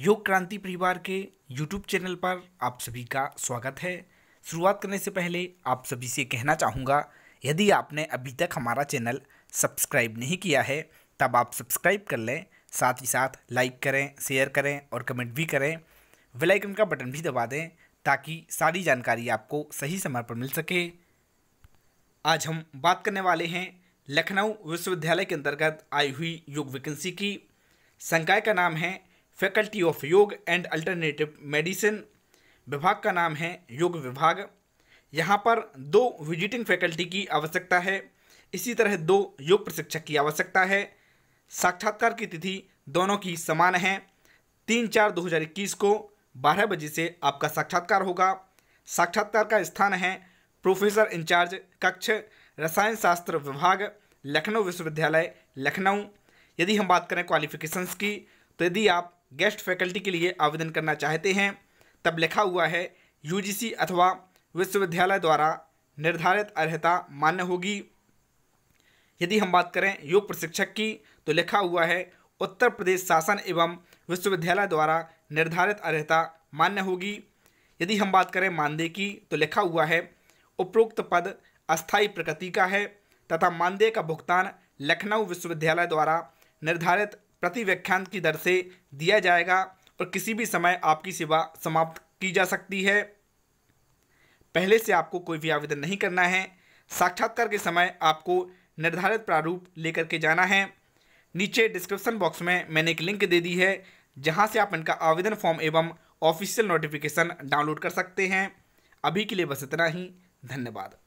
योग क्रांति परिवार के यूट्यूब चैनल पर आप सभी का स्वागत है शुरुआत करने से पहले आप सभी से कहना चाहूँगा यदि आपने अभी तक हमारा चैनल सब्सक्राइब नहीं किया है तब आप सब्सक्राइब कर लें साथ ही साथ लाइक करें शेयर करें और कमेंट भी करें बेल आइकन का बटन भी दबा दें ताकि सारी जानकारी आपको सही समय पर मिल सके आज हम बात करने वाले हैं लखनऊ विश्वविद्यालय के अंतर्गत आई हुई योग वैकेंसी की संकाय का नाम है faculty of yoga and alternative medicine विभाग का नाम है योग विभाग यहाँ पर दो विजिटिंग फैकल्टी की आवश्यकता है इसी तरह दो योग प्रशिक्षक की आवश्यकता है साक्षात्कार की तिथि दोनों की समान है तीन चार दो हज़ार इक्कीस को बारह बजे से आपका साक्षात्कार होगा साक्षात्कार का स्थान है प्रोफेसर इंचार्ज कक्ष रसायन शास्त्र विभाग लखनऊ विश्वविद्यालय लखनऊ यदि हम बात करें क्वालिफिकेशंस की तो यदि आप गेस्ट फैकल्टी के लिए आवेदन करना चाहते हैं तब लिखा हुआ है यूजीसी अथवा विश्वविद्यालय द्वारा निर्धारित अर्हता मान्य होगी यदि हम बात करें योग प्रशिक्षक की तो लिखा हुआ है उत्तर प्रदेश शासन एवं विश्वविद्यालय द्वारा निर्धारित अर्हता मान्य होगी यदि हम बात करें मानदेय की तो लिखा हुआ है उपरोक्त पद अस्थायी प्रकृति का है तथा मानदेय का भुगतान लखनऊ विश्वविद्यालय द्वारा निर्धारित प्रति व्याख्यान की दर से दिया जाएगा और किसी भी समय आपकी सेवा समाप्त की जा सकती है पहले से आपको कोई भी आवेदन नहीं करना है साक्षात्कार के समय आपको निर्धारित प्रारूप लेकर के जाना है नीचे डिस्क्रिप्शन बॉक्स में मैंने एक लिंक दे दी है जहां से आप इनका आवेदन फॉर्म एवं ऑफिशियल नोटिफिकेशन डाउनलोड कर सकते हैं अभी के लिए बस इतना ही धन्यवाद